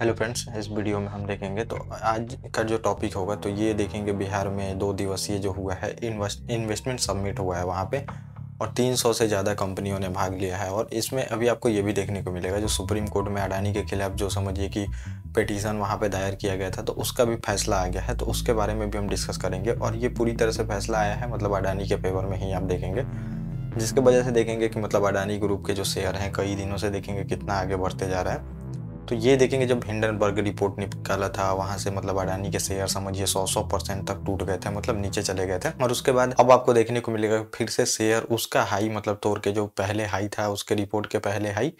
hello friends इस video में हम देखेंगे तो आज का जो टॉपिक होगा तो ये देखेंगे बिहार में दो दिवसीय जो हुआ है इन्वेस्टमेंट सबमिट हुआ है वहाँ पे और 300 से ज़्यादा कंपनियों ने भाग लिया है और इसमें अभी आपको ये भी देखने को मिलेगा जो सुप्रीम कोर्ट में अडानी के खिलाफ जो समझिए कि पिटीशन वहाँ पे दायर किया गया था तो उसका भी फैसला आ गया है तो उसके बारे में भी हम डिस्कस करेंगे और ये पूरी तरह से फैसला आया है मतलब अडानी के फेवर में ही आप देखेंगे जिसके वजह से देखेंगे कि मतलब अडानी ग्रुप के जो शेयर हैं कई दिनों से देखेंगे कितना आगे बढ़ते जा रहा है तो ये देखेंगे जब हिंडनबर्ग रिपोर्ट निकाला था वहां से मतलब अडानी के शेयर समझिए सौ सौ परसेंट तक टूट गए थे मतलब नीचे चले गए थे और उसके बाद अब आपको देखने को मिलेगा फिर से शेयर उसका हाई मतलब तोड़ के जो पहले हाई था उसके रिपोर्ट के पहले हाई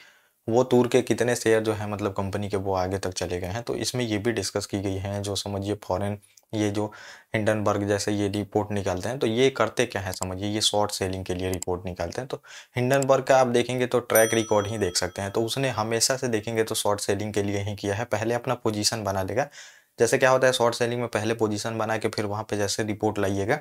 वो तूर के कितने शेयर जो है मतलब कंपनी के वो आगे तक चले गए हैं तो इसमें ये भी डिस्कस की गई है जो समझिए फॉरेन ये जो हिंडनबर्ग जैसे ये रिपोर्ट निकालते हैं तो ये करते क्या है समझिए ये शॉर्ट सेलिंग के लिए रिपोर्ट निकालते हैं तो हिंडनबर्ग का आप देखेंगे तो ट्रैक रिकॉर्ड ही देख सकते हैं तो उसने हमेशा से देखेंगे तो शॉर्ट सेलिंग के लिए ही किया है पहले अपना पोजीशन बना लेगा जैसे क्या होता है शॉर्ट सेलिंग में पहले पोजिशन बना के फिर वहाँ पर जैसे रिपोर्ट लाइएगा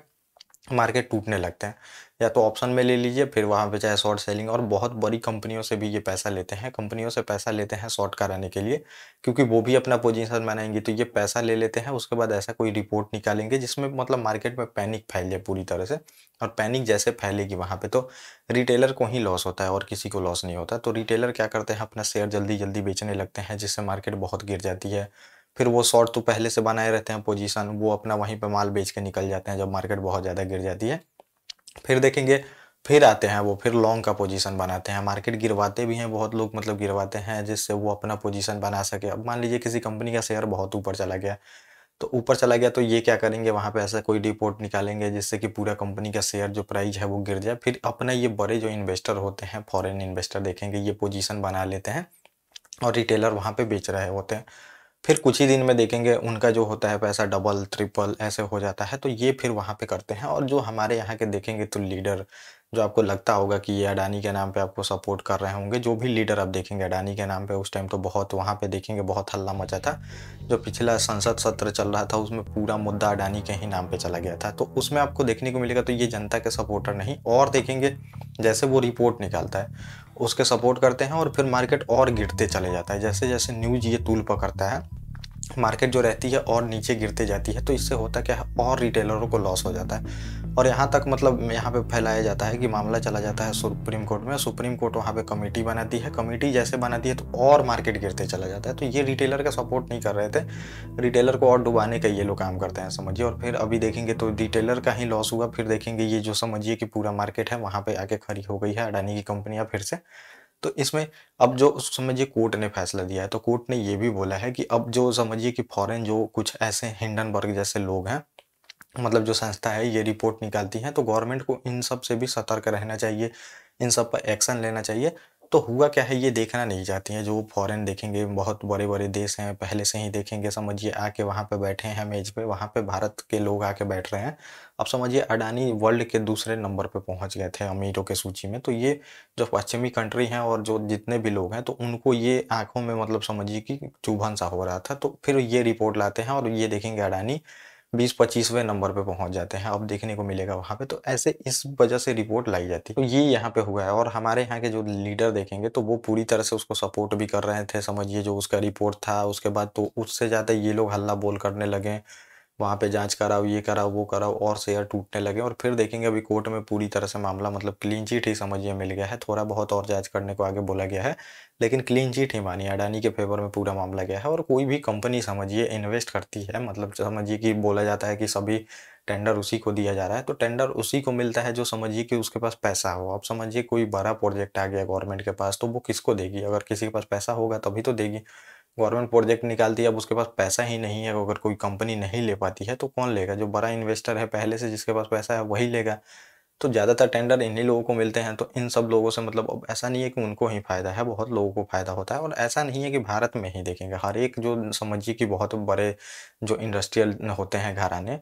मार्केट टूटने लगते हैं या तो ऑप्शन में ले लीजिए फिर वहाँ पे चाहे शॉर्ट सेलिंग और बहुत बड़ी कंपनियों से भी ये पैसा लेते हैं कंपनियों से पैसा लेते हैं शॉर्ट कराने के लिए क्योंकि वो भी अपना पोजीशन बनाएंगे तो ये पैसा ले लेते हैं उसके बाद ऐसा कोई रिपोर्ट निकालेंगे जिसमें मतलब मार्केट में पैनिक फैल जाए पूरी तरह से और पैनिक जैसे फैलेगी वहाँ पर तो रिटेलर को ही लॉस होता है और किसी को लॉस नहीं होता तो रिटेलर क्या करते हैं अपना शेयर जल्दी जल्दी बेचने लगते हैं जिससे मार्केट बहुत गिर जाती है फिर वो शॉर्ट तो पहले से बनाए रहते हैं पोजीशन वो अपना वहीं पे माल बेच के निकल जाते हैं जब मार्केट बहुत ज़्यादा गिर जाती है फिर देखेंगे फिर आते हैं वो फिर लॉन्ग का पोजीशन बनाते हैं मार्केट गिरवाते भी हैं बहुत लोग मतलब गिरवाते हैं जिससे वो अपना पोजीशन बना सके अब मान लीजिए किसी कंपनी का शेयर बहुत ऊपर चला गया तो ऊपर चला गया तो ये क्या करेंगे वहाँ पे ऐसा कोई रिपोर्ट निकालेंगे जिससे कि पूरा कंपनी का शेयर जो प्राइस है वो गिर जाए फिर अपना ये बड़े जो इन्वेस्टर होते हैं फॉरेन इन्वेस्टर देखेंगे ये पोजीशन बना लेते हैं और रिटेलर वहाँ पे बेच रहे होते हैं फिर कुछ ही दिन में देखेंगे उनका जो होता है पैसा डबल ट्रिपल ऐसे हो जाता है तो ये फिर वहाँ पे करते हैं और जो हमारे यहाँ के देखेंगे तो लीडर जो आपको लगता होगा कि ये अडानी के नाम पे आपको सपोर्ट कर रहे होंगे जो भी लीडर आप देखेंगे अडानी के नाम पे उस टाइम तो बहुत वहाँ पे देखेंगे बहुत हल्ला मचा था जो पिछला संसद सत्र चल रहा था उसमें पूरा मुद्दा अडानी के ही नाम पे चला गया था तो उसमें आपको देखने को मिलेगा तो ये जनता के सपोर्टर नहीं और देखेंगे जैसे वो रिपोर्ट निकालता है उसके सपोर्ट करते हैं और फिर मार्केट और गिरते चले जाता है जैसे जैसे न्यूज़ ये तूल पकड़ता है मार्केट जो रहती है और नीचे गिरते जाती है तो इससे होता क्या है और रिटेलरों को लॉस हो जाता है और यहाँ तक मतलब यहाँ पे फैलाया जाता है कि मामला चला जाता है सुप्रीम कोर्ट में सुप्रीम कोर्ट वहाँ पे कमेटी बनाती है कमेटी जैसे बनाती है तो और मार्केट गिरते चला जाता है तो ये रिटेलर का सपोर्ट नहीं कर रहे थे रिटेलर को और डुबाने का ये लोग काम करते हैं समझिए और फिर अभी देखेंगे तो रिटेलर का ही लॉस हुआ फिर देखेंगे ये जो समझिए कि पूरा मार्केट है वहाँ पर आके खड़ी हो गई है अडानी की कंपनियाँ फिर से तो इसमें अब जो समझिए कोर्ट ने फैसला दिया है तो कोर्ट ने यह भी बोला है कि अब जो समझिए कि फॉरेन जो कुछ ऐसे हिंडनबर्ग जैसे लोग हैं मतलब जो संस्था है ये रिपोर्ट निकालती है तो गवर्नमेंट को इन सब से भी सतर्क रहना चाहिए इन सब पर एक्शन लेना चाहिए तो हुआ क्या है ये देखना नहीं चाहती हैं जो फॉरेन देखेंगे बहुत बड़े बड़े देश हैं पहले से ही देखेंगे समझिए आके वहाँ पे बैठे हैं मेज पे वहाँ पे भारत के लोग आके बैठ रहे हैं अब समझिए अडानी वर्ल्ड के दूसरे नंबर पे पहुँच गए थे अमीरों के सूची में तो ये जो पश्चिमी कंट्री हैं और जो जितने भी लोग हैं तो उनको ये आँखों में मतलब समझिए कि चुभन सा हो रहा था तो फिर ये रिपोर्ट लाते हैं और ये देखेंगे अडानी बीस पच्चीसवें नंबर पे पहुंच जाते हैं अब देखने को मिलेगा वहाँ पे तो ऐसे इस वजह से रिपोर्ट लाई जाती है तो ये यहाँ पे हुआ है और हमारे यहाँ के जो लीडर देखेंगे तो वो पूरी तरह से उसको सपोर्ट भी कर रहे थे समझिए जो उसका रिपोर्ट था उसके बाद तो उससे ज़्यादा ये लोग हल्ला बोल करने लगे वहाँ पे जांच कराओ ये कराओ वो कराओ और शेयर टूटने लगे और फिर देखेंगे अभी कोर्ट में पूरी तरह से मामला मतलब क्लीन चिट ही समझिए मिल गया है थोड़ा बहुत और जांच करने को आगे बोला गया है लेकिन क्लीन चिट ही मानिए अडानी के फेवर में पूरा मामला गया है और कोई भी कंपनी समझिए इन्वेस्ट करती है मतलब समझिए कि बोला जाता है कि सभी टेंडर उसी को दिया जा रहा है तो टेंडर उसी को मिलता है जो समझिए कि उसके पास पैसा हो आप समझिए कोई बड़ा प्रोजेक्ट आ गया गवर्नमेंट के पास तो वो किसको देगी अगर किसी के पास पैसा होगा तभी तो देगी गवर्नमेंट प्रोजेक्ट निकालती है अब उसके पास पैसा ही नहीं है अगर कोई कंपनी नहीं ले पाती है तो कौन लेगा जो बड़ा इन्वेस्टर है पहले से जिसके पास पैसा है वही लेगा तो ज़्यादातर टेंडर इन्हीं लोगों को मिलते हैं तो इन सब लोगों से मतलब अब ऐसा नहीं है कि उनको ही फ़ायदा है बहुत लोगों को फ़ायदा होता है और ऐसा नहीं है कि भारत में ही देखेंगे हर एक जो समझिए कि बहुत बड़े जो इंडस्ट्रियल होते हैं घराने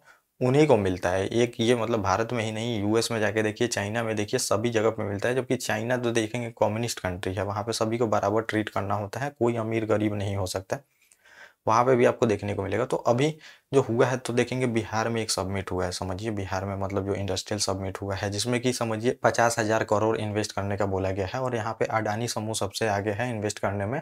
उन्हीं को मिलता है एक ये मतलब भारत में ही नहीं यूएस में जाके देखिए चाइना में देखिए सभी जगह पे मिलता है जबकि चाइना तो देखेंगे कम्युनिस्ट कंट्री है वहाँ पे सभी को बराबर ट्रीट करना होता है कोई अमीर गरीब नहीं हो सकता वहाँ पे भी आपको देखने को मिलेगा तो अभी जो हुआ है तो देखेंगे बिहार में एक सबमिट हुआ है समझिए बिहार में मतलब जो इंडस्ट्रियल सबमिट हुआ है जिसमें कि समझिए पचास हज़ार करोड़ इन्वेस्ट करने का बोला गया है और यहाँ पे अडानी समूह सबसे आगे है इन्वेस्ट करने में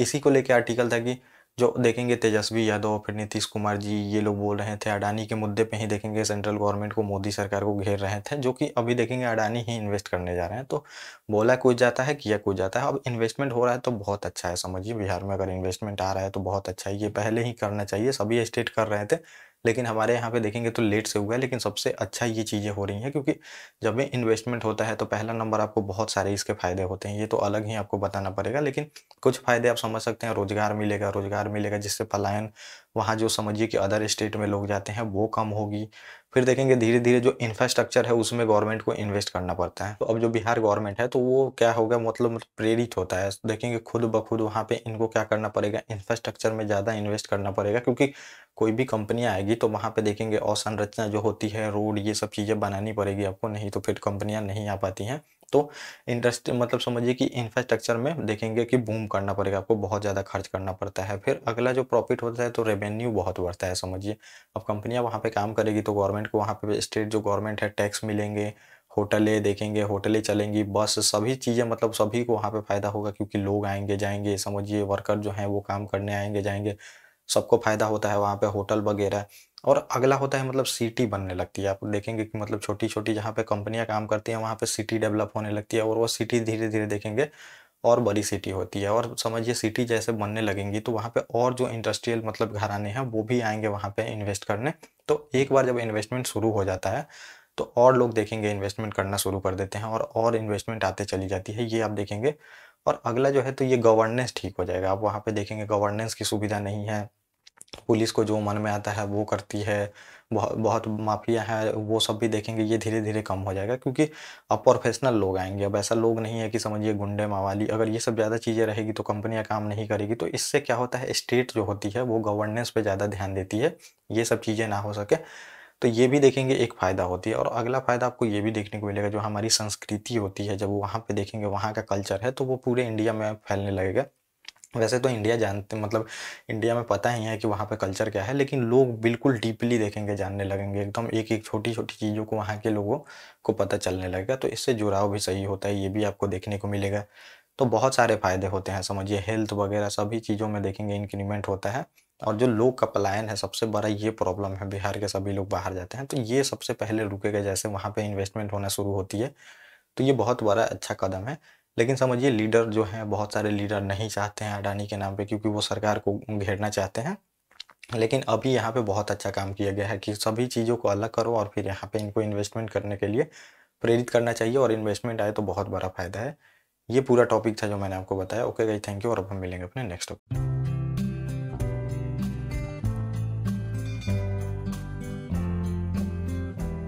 इसी को लेके आर्टिकल था कि जो देखेंगे तेजस्वी यादव फिर नीतीश कुमार जी ये लोग बोल रहे थे अडानी के मुद्दे पे ही देखेंगे सेंट्रल गवर्नमेंट को मोदी सरकार को घेर रहे थे जो कि अभी देखेंगे अडानी ही इन्वेस्ट करने जा रहे हैं तो बोला कुछ जाता है किया कुछ जाता है अब इन्वेस्टमेंट हो रहा है तो बहुत अच्छा है समझिए बिहार में अगर इन्वेस्टमेंट आ रहा है तो बहुत अच्छा है ये पहले ही करना चाहिए सभी स्टेट कर रहे थे लेकिन हमारे यहाँ पे देखेंगे तो लेट से हुआ है लेकिन सबसे अच्छा ये चीज़ें हो रही हैं क्योंकि जब भी इन्वेस्टमेंट होता है तो पहला नंबर आपको बहुत सारे इसके फ़ायदे होते हैं ये तो अलग ही आपको बताना पड़ेगा लेकिन कुछ फ़ायदे आप समझ सकते हैं रोज़गार मिलेगा रोज़गार मिलेगा जिससे पलायन वहाँ जो समझिए कि अदर स्टेट में लोग जाते हैं वो कम होगी फिर देखेंगे धीरे धीरे जो इंफ्रास्ट्रक्चर है उसमें गवर्नमेंट को इन्वेस्ट करना पड़ता है तो अब जो बिहार गवर्नमेंट है तो वो क्या होगा मतलब प्रेरित होता है देखेंगे खुद ब खुद वहाँ पे इनको क्या करना पड़ेगा इंफ्रास्ट्रक्चर में ज़्यादा इन्वेस्ट करना पड़ेगा क्योंकि कोई भी कंपनी आएगी तो वहाँ पे देखेंगे अवसंरचना जो होती है रोड ये सब चीज़ें बनानी पड़ेगी आपको नहीं तो फिर कंपनियाँ नहीं आ पाती हैं तो इंडस्ट्री मतलब समझिए कि इंफ्रास्ट्रक्चर में देखेंगे कि बूम करना पड़ेगा आपको बहुत ज़्यादा खर्च करना पड़ता है फिर अगला जो प्रॉफिट होता है तो रेवेन्यू बहुत बढ़ता है समझिए अब कंपनियाँ वहाँ पर काम करेगी तो गवर्नमेंट को वहाँ पर स्टेट जो गवर्नमेंट है टैक्स मिलेंगे होटलें देखेंगे होटलें चलेंगी बस सभी चीज़ें मतलब सभी को वहाँ पे फ़ायदा होगा क्योंकि लोग आएंगे जाएंगे समझिए वर्कर जो हैं वो काम करने आएंगे जाएंगे सबको फ़ायदा होता है वहाँ पे होटल वगैरह और अगला होता है मतलब सिटी बनने लगती है आप देखेंगे कि मतलब छोटी छोटी जहाँ पे कंपनियाँ काम करती हैं वहाँ पे सिटी डेवलप होने लगती है और वो सिटी धीरे धीरे देखेंगे और बड़ी सिटी होती है और समझिए सिटी जैसे बनने लगेंगी तो वहाँ पे और जो इंडस्ट्रियल मतलब घराने हैं वो भी आएंगे वहाँ पे इन्वेस्ट करने तो एक बार जब इन्वेस्टमेंट शुरू हो जाता है तो और लोग देखेंगे इन्वेस्टमेंट करना शुरू कर देते हैं और और इन्वेस्टमेंट आते चली जाती है ये आप देखेंगे और अगला जो है तो ये गवर्नेंस ठीक हो जाएगा आप वहाँ पे देखेंगे गवर्नेंस की सुविधा नहीं है पुलिस को जो मन में आता है वो करती है बहुत बहुत माफिया है वो सब भी देखेंगे ये धीरे धीरे कम हो जाएगा क्योंकि अब प्रोफेशनल लोग आएंगे अब ऐसा लोग नहीं है कि समझिए गुंडे मावाली अगर ये सब ज़्यादा चीज़ें रहेगी तो कंपनियां काम नहीं करेगी तो इससे क्या होता है स्टेट जो होती है वो गवर्नेंस पे ज़्यादा ध्यान देती है ये सब चीज़ें ना हो सके तो ये भी देखेंगे एक फ़ायदा होती है और अगला फ़ायदा आपको ये भी देखने को मिलेगा जो हमारी संस्कृति होती है जब वहाँ पर देखेंगे वहाँ का कल्चर है तो वो पूरे इंडिया में फैलने लगेगा वैसे तो इंडिया जानते मतलब इंडिया में पता ही है कि वहाँ पे कल्चर क्या है लेकिन लोग बिल्कुल डीपली देखेंगे जानने लगेंगे एकदम एक एक छोटी छोटी चीज़ों को वहाँ के लोगों को पता चलने लगेगा तो इससे जुड़ाव भी सही होता है ये भी आपको देखने को मिलेगा तो बहुत सारे फ़ायदे होते हैं समझिए हेल्थ वगैरह सभी चीज़ों में देखेंगे इंक्रीमेंट होता है और जो लोग का पलायन है सबसे बड़ा ये प्रॉब्लम है बिहार के सभी लोग बाहर जाते हैं तो ये सबसे पहले रुकेगा जैसे वहाँ पे इन्वेस्टमेंट होना शुरू होती है तो ये बहुत बड़ा अच्छा कदम है लेकिन समझिए लीडर जो हैं बहुत सारे लीडर नहीं चाहते हैं अडानी के नाम पे क्योंकि वो सरकार को घेरना चाहते हैं लेकिन अभी यहाँ पर बहुत अच्छा काम किया गया है कि सभी चीज़ों को अलग करो और फिर यहाँ पे इनको इन्वेस्टमेंट करने के लिए प्रेरित करना चाहिए और इन्वेस्टमेंट आए तो बहुत बड़ा फायदा है ये पूरा टॉपिक था जो मैंने आपको बताया ओके गई थैंक यू और अब हम मिलेंगे अपने नेक्स्ट टॉपिक